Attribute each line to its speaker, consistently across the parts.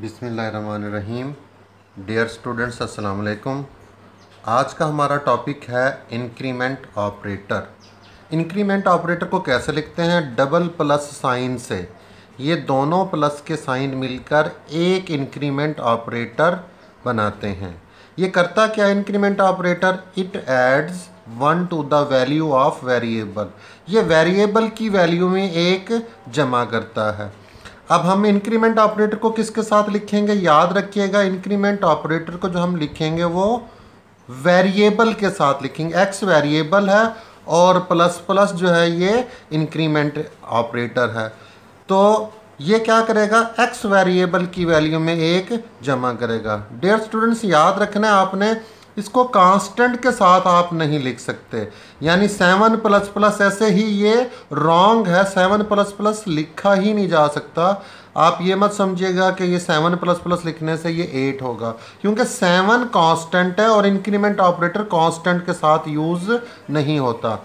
Speaker 1: बिसमीम dear students अस्सलाम वालेकुम आज का हमारा टॉपिक है इंक्रीमेंट ऑपरेटर इंक्रीमेंट ऑपरेटर को कैसे लिखते हैं डबल प्लस साइन से ये दोनों प्लस के साइन मिलकर एक इंक्रीमेंट ऑपरेटर बनाते हैं ये करता क्या increment operator it adds one to the value of variable ये वेरिएबल की वैल्यू में एक जमा करता है अब हम इंक्रीमेंट ऑपरेटर को किसके साथ लिखेंगे याद रखिएगा इंक्रीमेंट ऑपरेटर को जो हम लिखेंगे वो वेरिएबल के साथ लिखेंगे एक्स वेरिएबल है और प्लस प्लस जो है ये इंक्रीमेंट ऑपरेटर है तो ये क्या करेगा एक्स वेरिएबल की वैल्यू में एक जमा करेगा डेयर स्टूडेंट्स याद रखना आपने इसको कांस्टेंट के साथ आप नहीं लिख सकते यानी सेवन प्लस प्लस ऐसे ही ये रॉन्ग है सेवन प्लस प्लस लिखा ही नहीं जा सकता आप ये मत समझिएगा कि ये सेवन प्लस प्लस लिखने से ये एट होगा क्योंकि सेवन कांस्टेंट है और इंक्रीमेंट ऑपरेटर कांस्टेंट के साथ यूज़ नहीं होता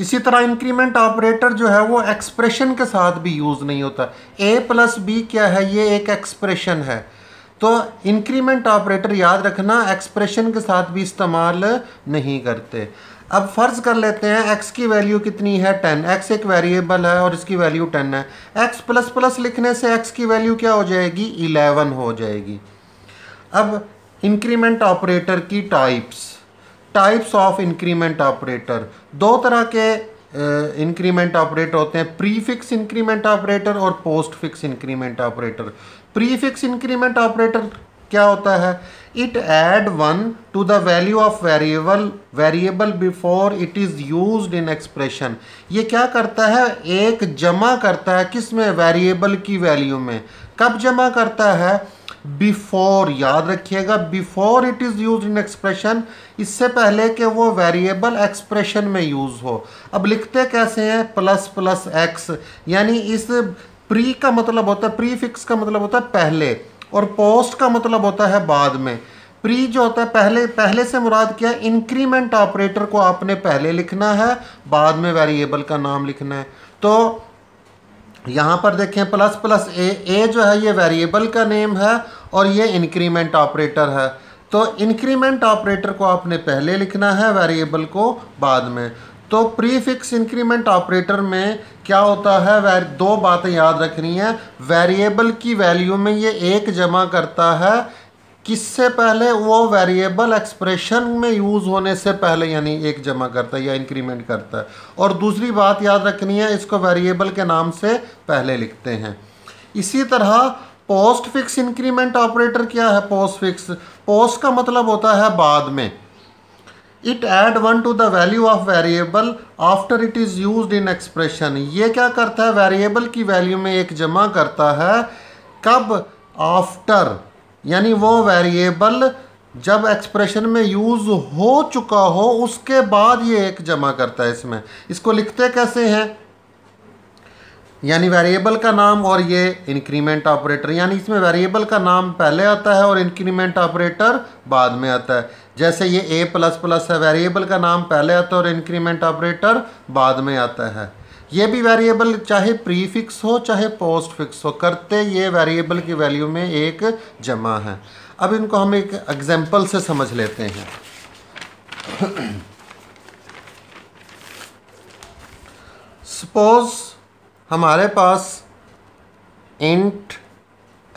Speaker 1: इसी तरह इंक्रीमेंट ऑपरेटर जो है वो एक्सप्रेशन के साथ भी यूज़ नहीं होता ए प्लस बी क्या है ये एक एक्सप्रेशन है तो इंक्रीमेंट ऑपरेटर याद रखना एक्सप्रेशन के साथ भी इस्तेमाल नहीं करते अब फ़र्ज़ कर लेते हैं एक्स की वैल्यू कितनी है टेन एक्स एक वेरिएबल है और इसकी वैल्यू टेन है एक्स प्लस प्लस लिखने से एक्स की वैल्यू क्या हो जाएगी इलेवन हो जाएगी अब इंक्रीमेंट ऑपरेटर की types types of increment operator दो तरह के इंक्रीमेंट ऑपरेटर होते हैं प्रीफिक्स इंक्रीमेंट ऑपरेटर और postfix increment operator prefix increment operator क्या होता है it add one to the value of variable variable before it is use in expression ये क्या करता है एक जमा करता है किस में वेरिएबल की वैल्यू में कब जमा करता है बिफोर याद रखिएगा before it is use in expression इससे पहले कि वो वेरिएबल एक्सप्रेशन में यूज़ हो अब लिखते कैसे हैं प्लस प्लस एक्स यानी इस प्री का मतलब होता है प्री फिक्स का मतलब होता है पहले और पोस्ट का मतलब होता है बाद में प्री जो होता है पहले पहले से मुराद क्या है इंक्रीमेंट ऑपरेटर को आपने पहले लिखना है बाद में वेरिएबल का नाम लिखना है तो यहाँ पर देखें प्लस प्लस ए ए जो है ये वेरिएबल का नेम है और ये इंक्रीमेंट ऑपरेटर है तो इंक्रीमेंट ऑपरेटर को आपने पहले लिखना है वेरिएबल को बाद में तो प्रीफिक्स इंक्रीमेंट ऑपरेटर में क्या होता है दो बातें याद रखनी है वेरिएबल की वैल्यू में ये एक जमा करता है किससे पहले वो वेरिएबल एक्सप्रेशन में यूज़ होने से पहले यानी एक जमा करता है या इंक्रीमेंट करता है और दूसरी बात याद रखनी है इसको वेरिएबल के नाम से पहले लिखते हैं इसी तरह पोस्ट फिक्स इंक्रीमेंट ऑपरेटर क्या है पोस्ट फिक्स पोस्ट का मतलब होता है बाद में it add one to the value of variable after it is use in expression ये क्या करता है वेरिएबल की वैल्यू में एक जमा करता है कब आफ्टर यानी वो वेरिएबल जब एक्सप्रेशन में यूज़ हो चुका हो उसके बाद ये एक जमा करता है इसमें इसको लिखते कैसे हैं यानी वेरिएबल का नाम और ये इंक्रीमेंट ऑपरेटर यानी इसमें वेरिएबल का नाम पहले आता है और इंक्रीमेंट ऑपरेटर बाद में आता है जैसे ये ए प्लस प्लस है वेरिएबल का नाम पहले आता है और इंक्रीमेंट ऑपरेटर बाद में आता है ये भी वेरिएबल चाहे प्रीफिक्स हो चाहे पोस्ट फिक्स हो करते ये वेरिएबल की वैल्यू में एक जमा है अब इनको हम एक एग्जाम्पल से समझ लेते हैं सपोज़ हमारे पास इंट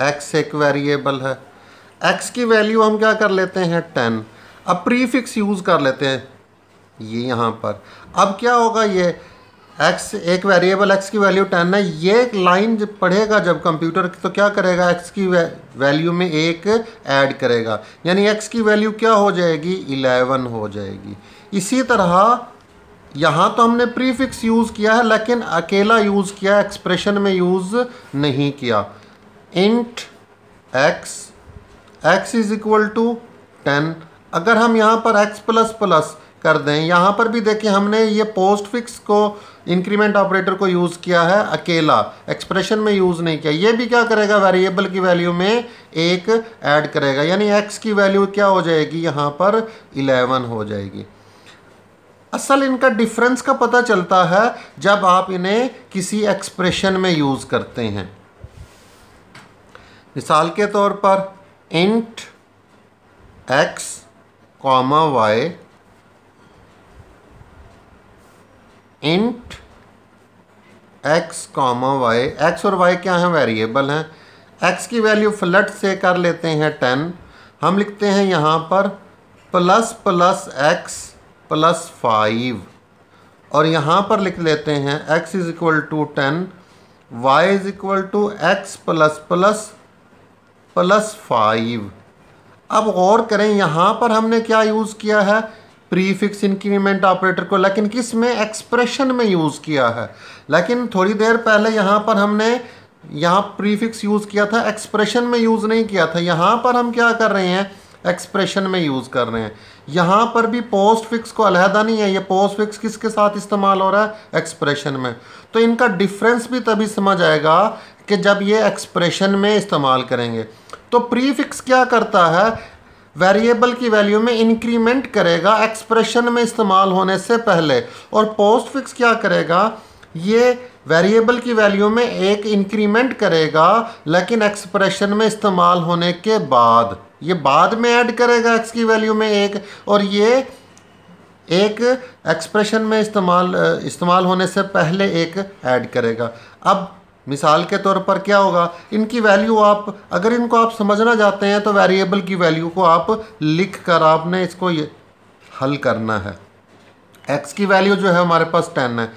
Speaker 1: एक्स एक वेरिएबल है एक्स की वैल्यू हम क्या कर लेते हैं टेन अब प्रीफिक्स यूज़ कर लेते हैं ये यहाँ पर अब क्या होगा ये एक्स एक वेरिएबल एक्स की वैल्यू टेन है ये एक लाइन जब पढ़ेगा जब कंप्यूटर तो क्या करेगा एक्स की वैल्यू में एक ऐड करेगा यानी एक्स की वैल्यू क्या हो जाएगी इलेवन हो जाएगी इसी तरह यहाँ तो हमने प्रीफिक्स यूज़ किया है लेकिन अकेला यूज़ किया एक्सप्रेशन में यूज़ नहीं किया int X X is equal to ten अगर हम यहाँ पर एक्स प्लस प्लस कर दें यहाँ पर भी देखिए हमने ये पोस्ट फिक्स को इंक्रीमेंट ऑपरेटर को यूज़ किया है अकेला एक्सप्रेशन में यूज़ नहीं किया ये भी क्या करेगा वेरिएबल की वैल्यू में एक ऐड करेगा यानी एक्स की वैल्यू क्या हो जाएगी यहाँ पर इलेवन हो जाएगी असल इनका डिफरेंस का पता चलता है जब आप इन्हें किसी एक्सप्रेशन में यूज़ करते हैं मिसाल के तौर पर int x comma y int x comma y x और वाई क्या हैं वेरिएबल हैं एक्स की वैल्यू फ्लट से कर लेते हैं टेन हम लिखते हैं यहाँ पर plus plus x plus five और यहाँ पर लिख लेते हैं x is equal to ten y is equal to x plus plus plus five अब गौर करें यहाँ पर हमने क्या यूज़ किया है प्रीफिक्स इंक्रीमेंट ऑपरेटर को लेकिन किस में एक्सप्रेशन में यूज़ किया है लेकिन थोड़ी देर पहले यहाँ पर हमने यहाँ प्रीफिक्स यूज़ किया था एक्सप्रेशन में यूज़ नहीं किया था यहाँ पर हम क्या कर रहे हैं एक्सप्रेशन में यूज़ कर रहे हैं यहाँ पर भी पोस्ट फिक्स को अलहदा नहीं है ये पोस्ट फिक्स किसके साथ इस्तेमाल हो रहा है एक्सप्रेशन में तो इनका डिफरेंस भी तभी समझ आएगा कि जब ये एक्सप्रेशन में इस्तेमाल करेंगे तो प्री फिक्स क्या करता है वेरिएबल की वैल्यू में इंक्रीमेंट करेगा एक्सप्रेशन में इस्तेमाल होने से पहले और पोस्ट फिक्स क्या करेगा ये वेरिएबल की वैल्यू में एक इंक्रीमेंट करेगा लेकिन एक्सप्रेशन में इस्तेमाल होने के बाद ये बाद में ऐड करेगा एक्स की वैल्यू में एक और ये एक एक्सप्रेशन में इस्तेमाल इस्तेमाल होने से पहले एक ऐड करेगा अब मिसाल के तौर पर क्या होगा इनकी वैल्यू आप अगर इनको आप समझना चाहते हैं तो वेरिएबल की वैल्यू को आप लिख कर आपने इसको ये हल करना है एक्स की वैल्यू जो है हमारे पास टेन है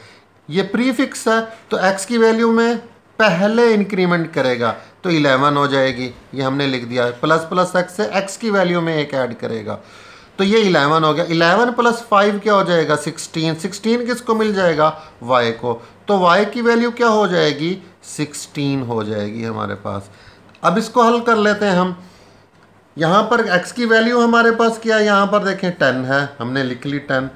Speaker 1: ये प्रीफिक्स है तो एक्स की वैल्यू में पहले इंक्रीमेंट करेगा तो इलेवन हो जाएगी ये हमने लिख दिया है प्लस प्लस एक्स से एक्स की वैल्यू में एक ऐड करेगा तो ये इलेवन हो गया इलेवन प्लस फाइव क्या हो जाएगा सिक्सटीन सिक्सटीन किसको मिल जाएगा वाई को तो वाई की वैल्यू क्या हो जाएगी सिक्सटीन हो जाएगी हमारे पास अब इसको हल कर लेते हैं हम यहाँ पर एक्स की वैल्यू हमारे पास क्या है यहाँ पर देखें टेन है हमने लिख ली टेन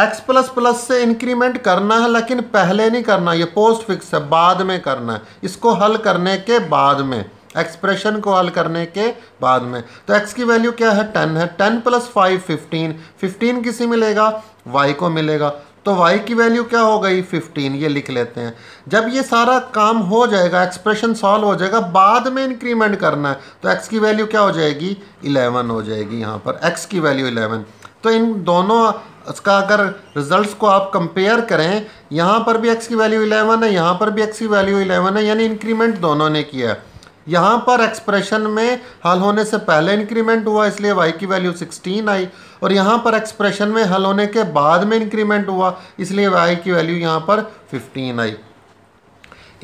Speaker 1: एक्स प्लस प्लस से इंक्रीमेंट करना है लेकिन पहले नहीं करना ये पोस्ट फिक्स है बाद में करना है इसको हल करने के बाद में एक्सप्रेशन को हल करने के बाद में तो x की वैल्यू क्या है 10 है 10 प्लस फाइव फिफ्टीन फिफ्टीन किसी मिलेगा वाई को मिलेगा तो y की वैल्यू क्या हो गई 15 ये लिख लेते हैं जब ये सारा काम हो जाएगा एक्सप्रेशन सॉल्व हो जाएगा बाद में इंक्रीमेंट करना है तो x की वैल्यू क्या हो जाएगी 11 हो जाएगी यहाँ पर x की वैल्यू 11 तो इन दोनों उसका अगर रिजल्ट्स को आप कंपेयर करें यहाँ पर भी एक्स की वैल्यू 11 है यहाँ पर भी एक्स की वैल्यू 11 है यानी इंक्रीमेंट दोनों ने किया है यहाँ पर एक्सप्रेशन में हल होने से पहले इंक्रीमेंट हुआ इसलिए वाई की वैल्यू 16 आई और यहाँ पर एक्सप्रेशन में हल होने के बाद में इंक्रीमेंट हुआ इसलिए वाई की वैल्यू यहाँ पर फिफ्टीन आई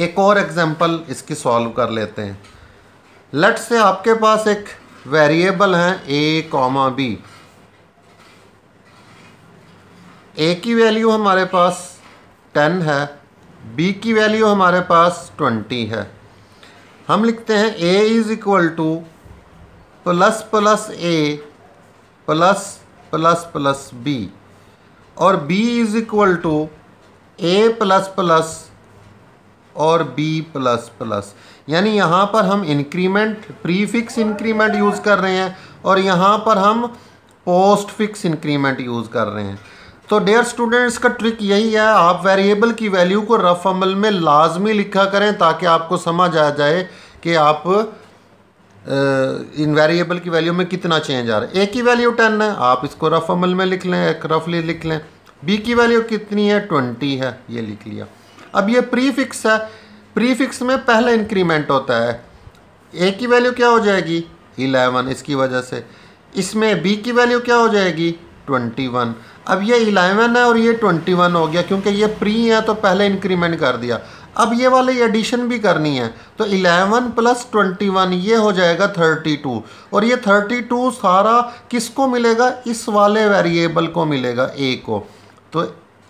Speaker 1: एक और एग्जाम्पल इसकी सॉल्व कर लेते हैं लेट्स से आपके पास एक वेरिएबल है ए कॉमा बी ए की वैल्यू हमारे पास टेन है बी की वैल्यू हमारे पास ट्वेंटी है हम लिखते हैं a is equal to plus plus a plus plus plus b और b is equal to a plus plus और बी प्लस प्लस यानी यहाँ पर हम इंक्रीमेंट प्रीफिक्स इंक्रीमेंट यूज़ कर रहे हैं और यहाँ पर हम पोस्ट फिक्स इंक्रीमेंट यूज़ कर रहे हैं तो डेयर स्टूडेंट्स का ट्रिक यही है आप वेरिएबल की वैल्यू को रफ अमल में लाजमी लिखा करें ताकि आपको समझ आ जाए कि आप इन वेरिएबल की वैल्यू में कितना चेंज आ रहा है ए की वैल्यू टेन है आप इसको रफ अमल में लिख लें एक रफली लिख लें बी की वैल्यू कितनी है ट्वेंटी है ये लिख लिया अब ये प्रीफिक्स है प्रीफिक्स में पहला इंक्रीमेंट होता है ए की वैल्यू क्या हो जाएगी इलेवन इसकी वजह से इसमें बी की वैल्यू क्या हो जाएगी ट्वेंटी वन अब ये इलेवन है और ये ट्वेंटी वन हो गया क्योंकि ये प्री है तो पहले इंक्रीमेंट कर दिया अब ये वाले एडिशन भी करनी है तो 11 प्लस 21 ये हो जाएगा 32 और ये 32 सारा किसको मिलेगा इस वाले वेरिएबल को मिलेगा ए को तो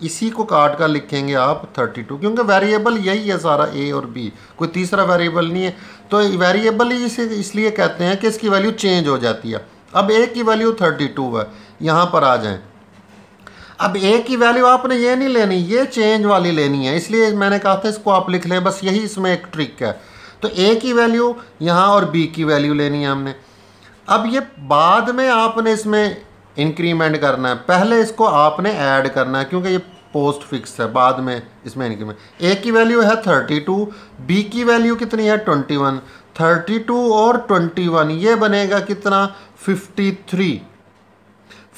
Speaker 1: इसी को काट कर लिखेंगे आप 32 क्योंकि वेरिएबल यही है सारा ए और बी कोई तीसरा वेरिएबल नहीं है तो वेरिएबल ही इसे इसलिए कहते हैं कि इसकी वैल्यू चेंज हो जाती है अब ए की वैल्यू 32 है यहाँ पर आ जाएं अब ए की वैल्यू आपने ये नहीं लेनी ये चेंज वाली लेनी है इसलिए मैंने कहा था इसको आप लिख लें बस यही इसमें एक ट्रिक है तो ए की वैल्यू यहाँ और बी की वैल्यू लेनी है हमने अब ये बाद में आपने इसमें इंक्रीमेंट करना है पहले इसको आपने ऐड करना है क्योंकि ये पोस्ट फिक्स है बाद में इसमें इंक्रीमेंट ए की वैल्यू है थर्टी टू बी की वैल्यू कितनी है ट्वेंटी वन थर्टी टू और ट्वेंटी वन ये बनेगा कितना फिफ्टी थ्री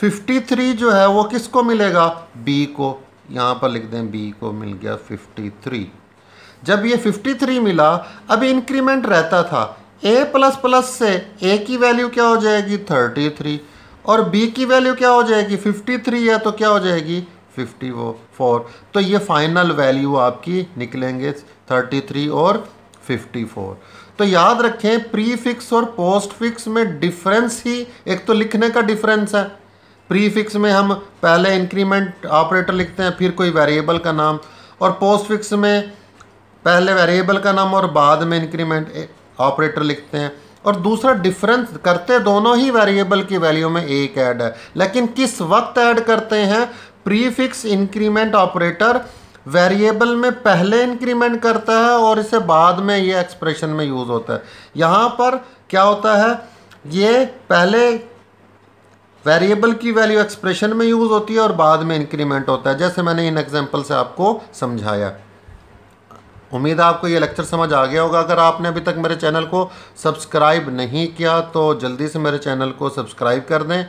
Speaker 1: 53 जो है वो किसको मिलेगा बी को यहाँ पर लिख दें बी को मिल गया 53 जब ये 53 मिला अब इंक्रीमेंट रहता था ए प्लस प्लस से ए की वैल्यू क्या हो जाएगी 33 और बी की वैल्यू क्या हो जाएगी 53 है तो क्या हो जाएगी 54 तो ये फाइनल वैल्यू आपकी निकलेंगे 33 और 54 तो याद रखें प्रीफिक्स और पोस्ट फिक्स में डिफरेंस ही एक तो लिखने का डिफरेंस है प्रीफिक्स में हम पहले इंक्रीमेंट ऑपरेटर लिखते हैं फिर कोई वेरिएबल का नाम और पोस्ट फिक्स में पहले वेरिएबल का नाम और बाद में इंक्रीमेंट ऑपरेटर लिखते हैं और दूसरा डिफरेंस करते दोनों ही वेरिएबल की वैल्यू में एक ऐड है लेकिन किस वक्त ऐड करते हैं प्रीफिक्स इंक्रीमेंट ऑपरेटर वेरिएबल में पहले इंक्रीमेंट करता है और इसे बाद में ये एक्सप्रेशन में यूज़ होता है यहाँ पर क्या होता है ये पहले वेरिएबल की वैल्यू एक्सप्रेशन में यूज़ होती है और बाद में इंक्रीमेंट होता है जैसे मैंने इन एग्जाम्पल से आपको समझाया उम्मीद है आपको ये लेक्चर समझ आ गया होगा अगर आपने अभी तक मेरे चैनल को सब्सक्राइब नहीं किया तो जल्दी से मेरे चैनल को सब्सक्राइब कर दें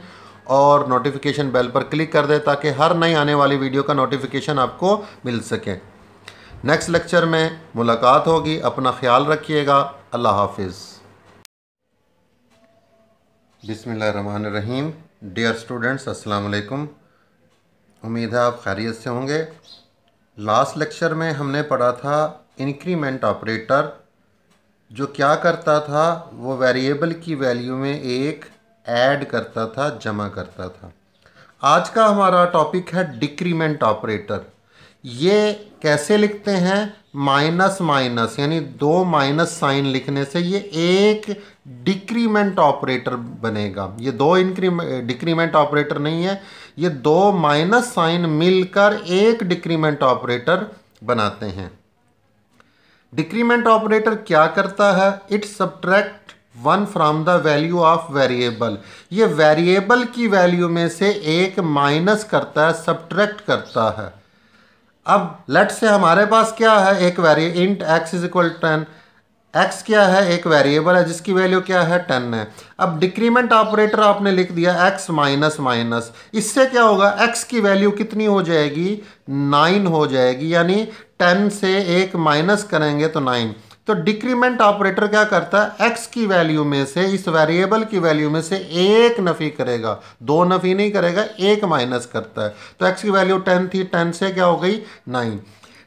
Speaker 1: और नोटिफिकेशन बेल पर क्लिक कर दें ताकि हर नई आने वाली वीडियो का नोटिफिकेशन आपको मिल सके नेक्स्ट लेक्चर में मुलाकात होगी अपना ख्याल रखिएगा अल्लाह हाफिज़ बिसमीम डियर स्टूडेंट्स अस्सलाम वालेकुम उम्मीद है आप खैरियत से होंगे लास्ट लेक्चर में हमने पढ़ा था इंक्रीमेंट ऑपरेटर जो क्या करता था वो वेरिएबल की वैल्यू में एक ऐड करता था जमा करता था आज का हमारा टॉपिक है डिक्रीमेंट ऑपरेटर ये कैसे लिखते हैं माइनस माइनस यानी दो माइनस साइन लिखने से ये एक डिक्रीमेंट ऑपरेटर बनेगा ये दो इंक्रीमेंट डिक्रीमेंट ऑपरेटर नहीं है ये दो माइनस साइन मिलकर एक डिक्रीमेंट ऑपरेटर बनाते हैं डिक्रीमेंट ऑपरेटर क्या करता है it subtract one from the value of variable ये वेरिएबल की वैल्यू में से एक माइनस करता है सब्ट्रैक्ट करता है अब लेट से हमारे पास क्या है एक वेरिए int x is equal ten x क्या है एक वेरिएबल है जिसकी वैल्यू क्या है टेन है अब डिक्रीमेंट ऑपरेटर आपने लिख दिया एक्स माइनस माइनस इससे क्या होगा एक्स की वैल्यू कितनी हो जाएगी नाइन हो जाएगी यानी टेन से एक माइनस करेंगे तो नाइन तो डिक्रीमेंट ऑपरेटर क्या करता है एक्स की वैल्यू में से इस वेरिएबल की वैल्यू में से एक नफ़ी करेगा दो नफ़ी नहीं करेगा एक माइनस करता है तो एक्स की वैल्यू टेन थी टेन से क्या हो गई नाइन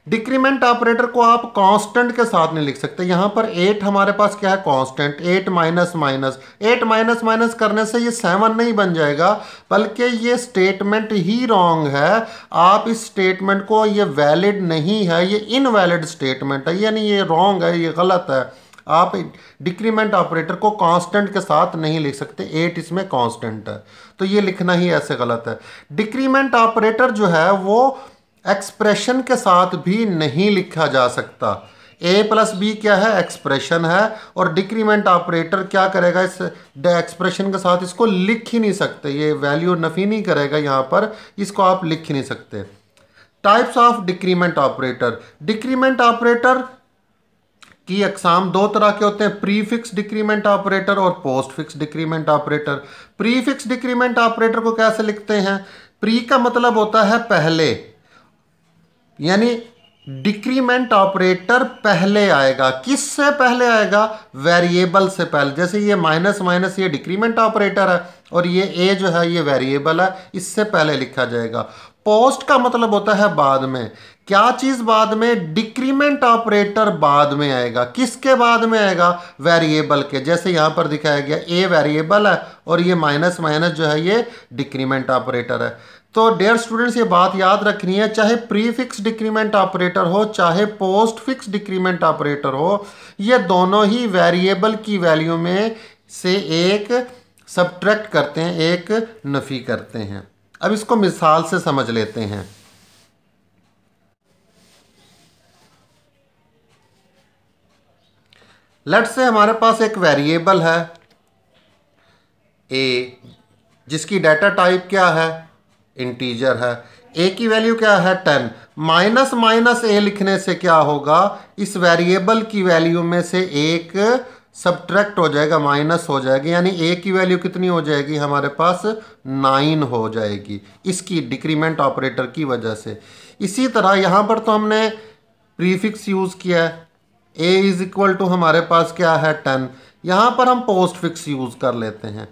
Speaker 1: डिक्रीमेंट ऑपरेटर को आप कांस्टेंट के साथ नहीं लिख सकते यहाँ पर एट हमारे पास क्या है constant eight minus minus eight minus minus करने से ये सेवन नहीं बन जाएगा बल्कि ये स्टेटमेंट ही रॉन्ग है आप इस स्टेटमेंट को ये वैलिड नहीं है ये इनवैलिड स्टेटमेंट है यानी ये रॉन्ग है ये गलत है आप डिक्रीमेंट ऑपरेटर को कांस्टेंट के साथ नहीं लिख सकते एट इसमें कांस्टेंट है तो ये लिखना ही ऐसे गलत है डिक्रीमेंट ऑपरेटर जो है वो एक्सप्रेशन के साथ भी नहीं लिखा जा सकता ए प्लस बी क्या है एक्सप्रेशन है और डिक्रीमेंट ऑपरेटर क्या करेगा इस एक्सप्रेशन के साथ इसको लिख ही नहीं सकते ये वैल्यू नफ़ी नहीं करेगा यहाँ पर इसको आप लिख ही नहीं सकते types of decrement operator decrement operator की अकसाम दो तरह के होते हैं प्रीफिक्स डिक्रीमेंट ऑपरेटर और postfix decrement operator prefix decrement operator को कैसे लिखते हैं प्री का मतलब होता है पहले यानी डिक्रीमेंट ऑपरेटर पहले आएगा किससे पहले आएगा वेरिएबल से पहले जैसे ये माइनस माइनस ये डिक्रीमेंट ऑपरेटर है और ये ए जो है ये वेरिएबल है इससे पहले लिखा जाएगा पोस्ट का मतलब होता है बाद में क्या चीज़ बाद में डिक्रीमेंट ऑपरेटर बाद में आएगा किसके बाद में आएगा वेरिएबल के जैसे यहां पर दिखाया गया ए वेरिएबल है और ये माइनस माइनस जो है ये डिक्रीमेंट ऑपरेटर है तो डेयर स्टूडेंट्स ये बात याद रखनी है चाहे प्रीफिक्स डिक्रीमेंट ऑपरेटर हो चाहे पोस्ट फिक्स डिक्रीमेंट ऑपरेटर हो ये दोनों ही वेरिएबल की वैल्यू में से एक सब्ट्रैक्ट करते हैं एक नफ़ी करते हैं अब इसको मिसाल से समझ लेते हैं लेट से हमारे पास एक वेरिएबल है ए जिसकी डाटा टाइप क्या है इंटीजर है ए की वैल्यू क्या है टेन माइनस माइनस ए लिखने से क्या होगा इस वेरिएबल की वैल्यू में से एक सब्ट्रैक्ट हो जाएगा माइनस हो जाएगी यानी ए की वैल्यू कितनी हो जाएगी हमारे पास नाइन हो जाएगी इसकी डिक्रीमेंट ऑपरेटर की वजह से इसी तरह यहाँ पर तो हमने प्रीफिक्स यूज़ किया है ए इज़ इक्वल टू हमारे पास क्या है टेन यहाँ पर हम पोस्ट फिक्स यूज़ कर लेते हैं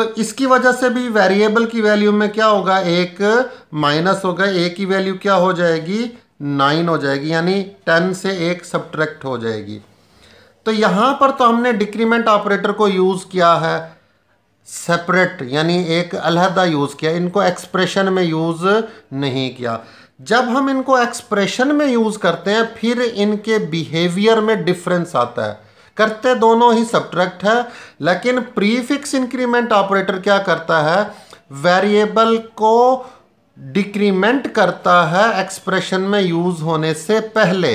Speaker 1: तो इसकी वजह से भी वेरिएबल की वैल्यू में क्या होगा एक माइनस होगा ए की वैल्यू क्या हो जाएगी नाइन हो जाएगी यानी टेन से एक सब्ट्रैक्ट हो जाएगी तो यहाँ पर तो हमने डिक्रीमेंट ऑपरेटर को यूज़ किया है सेपरेट यानी एक अलहदा यूज़ किया इनको एक्सप्रेशन में यूज़ नहीं किया जब हम इनको एक्सप्रेशन में यूज़ करते हैं फिर इनके बिहेवियर में डिफरेंस आता है करते दोनों ही सब्ट्रैक्ट है लेकिन प्रीफिक्स इंक्रीमेंट ऑपरेटर क्या करता है वेरिएबल को डिक्रीमेंट करता है एक्सप्रेशन में यूज होने से पहले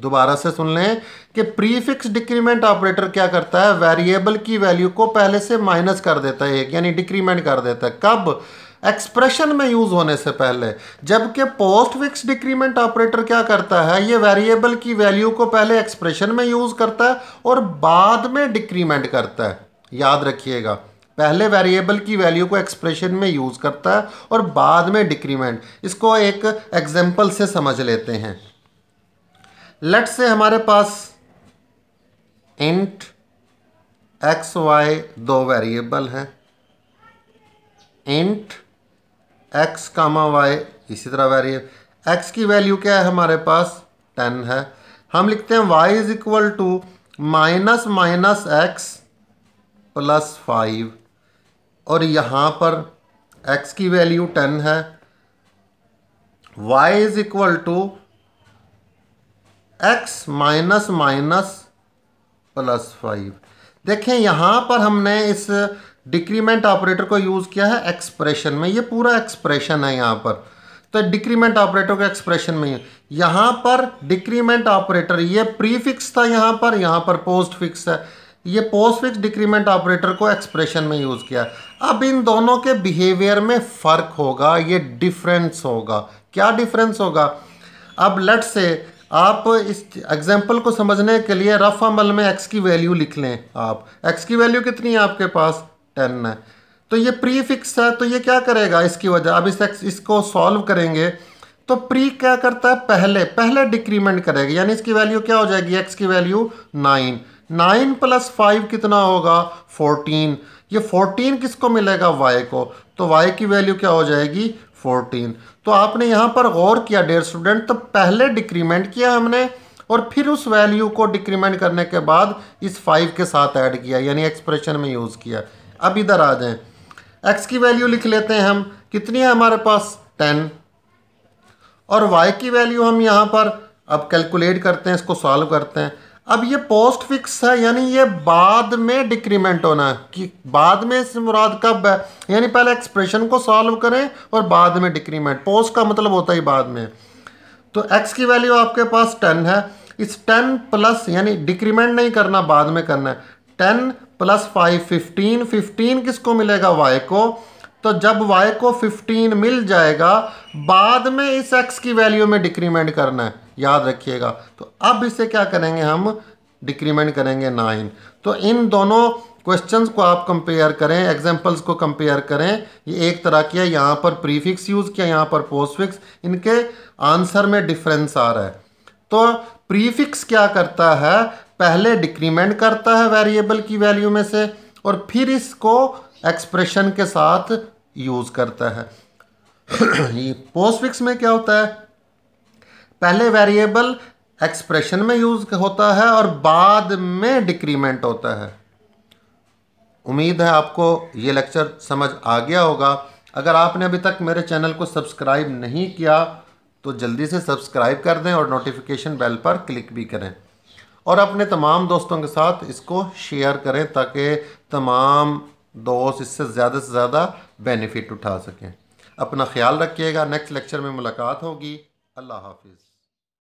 Speaker 1: दोबारा से सुन लें कि प्रीफिक्स डिक्रीमेंट ऑपरेटर क्या करता है वेरिएबल की वैल्यू को पहले से माइनस कर देता है यानी डिक्रीमेंट कर देता है कब एक्सप्रेशन में यूज होने से पहले जबकि पोस्ट फिक्स डिक्रीमेंट ऑपरेटर क्या करता है ये वेरिएबल की वैल्यू को पहले एक्सप्रेशन में यूज करता है और बाद में डिक्रीमेंट करता है याद रखिएगा पहले वेरिएबल की वैल्यू को एक्सप्रेशन में यूज करता है और बाद में डिक्रीमेंट इसको एक एग्जाम्पल से समझ लेते हैं लेट से हमारे पास इंट एक्स वाई दो वेरिएबल हैं इंट एक्स कामा वाई इसी तरह वेरिएबल एक्स की वैल्यू क्या है हमारे पास टेन है हम लिखते हैं y is equal to minus minus x plus five और यहाँ पर एक्स की वैल्यू टेन है y is equal to x minus minus plus five देखें यहाँ पर हमने इस डिक्रीमेंट ऑपरेटर को यूज़ किया है एक्सप्रेशन में ये पूरा एक्सप्रेशन है यहाँ पर तो डिक्रीमेंट ऑपरेटर को एक्सप्रेशन में यहाँ पर डिक्रीमेंट ऑपरेटर ये प्रीफिक्स था यहाँ पर यहाँ पर पोस्ट फिक्स है ये पोस्ट फिक्स डिक्रीमेंट ऑपरेटर को एक्सप्रेशन में यूज़ किया अब इन दोनों के बिहेवियर में फ़र्क होगा ये डिफरेंस होगा क्या डिफरेंस होगा अब लेट से आप इस एग्जाम्पल को समझने के लिए रफ अमल में एक्स की वैल्यू लिख लें आप एक्स की वैल्यू कितनी है आपके पास टेन है तो ये प्री फिक्स है तो ये क्या करेगा इसकी वजह अब इस इसको सॉल्व करेंगे तो प्री क्या करता है पहले पहले डिक्रीमेंट करेगी यानी इसकी वैल्यू क्या हो जाएगी एक्स की value nine nine plus five कितना होगा फोर्टीन ये फोर्टीन किसको मिलेगा वाई को तो वाई की वैल्यू क्या हो जाएगी फोर्टीन तो आपने यहाँ पर गौर किया डेयर स्टूडेंट तो पहले डिक्रीमेंट किया हमने और फिर उस वैल्यू को डिक्रीमेंट करने के बाद इस फाइव के साथ ऐड किया यानी एक्सप्रेशन में यूज़ किया अब इधर आ जाएं एक्स की वैल्यू लिख लेते हैं हम कितनी है हमारे पास टेन और वाई की वैल्यू हम यहाँ पर अब कैलकुलेट करते हैं इसको सॉल्व करते हैं अब ये पोस्ट फिक्स है यानी ये बाद में डिक्रीमेंट होना है कि बाद में इस मुराद कब है यानी पहले एक्सप्रेशन को सॉल्व करें और बाद में डिक्रीमेंट पोस्ट का मतलब होता ही बाद में तो एक्स की वैल्यू आपके पास टेन है इस टेन प्लस यानी डिक्रीमेंट नहीं करना बाद में करना है ten plus five fifteen fifteen किसको मिलेगा वाई को तो जब वाई को फिफ्टीन मिल जाएगा बाद में इस एक्स की वैल्यू में डिक्रीमेंट करना है याद रखिएगा तो अब इसे क्या करेंगे हम डिक्रीमेंट करेंगे नाइन तो इन दोनों क्वेश्चंस को आप कंपेयर करें एग्जांपल्स को कंपेयर करें ये एक तरह की है यहाँ पर प्रीफिक्स यूज़ किया यहाँ पर पोस्टफिक्स इनके आंसर में डिफरेंस आ रहा है तो प्रीफिक्स क्या करता है पहले डिक्रीमेंट करता है वेरिएबल की वैल्यू में से और फिर इसको एक्सप्रेशन के साथ यूज़ करता है पोस्ट में क्या होता है पहले वेरिएबल एक्सप्रेशन में यूज़ होता है और बाद में डिक्रीमेंट होता है उम्मीद है आपको ये लेक्चर समझ आ गया होगा अगर आपने अभी तक मेरे चैनल को सब्सक्राइब नहीं किया तो जल्दी से सब्सक्राइब कर दें और नोटिफिकेशन बेल पर क्लिक भी करें और अपने तमाम दोस्तों के साथ इसको शेयर करें ताकि तमाम दोस्त इससे ज़्यादा से ज़्यादा बेनिफिट उठा सकें अपना ख्याल रखिएगा नेक्स्ट लेक्चर में मुलाकात होगी अल्लाह हाफिज़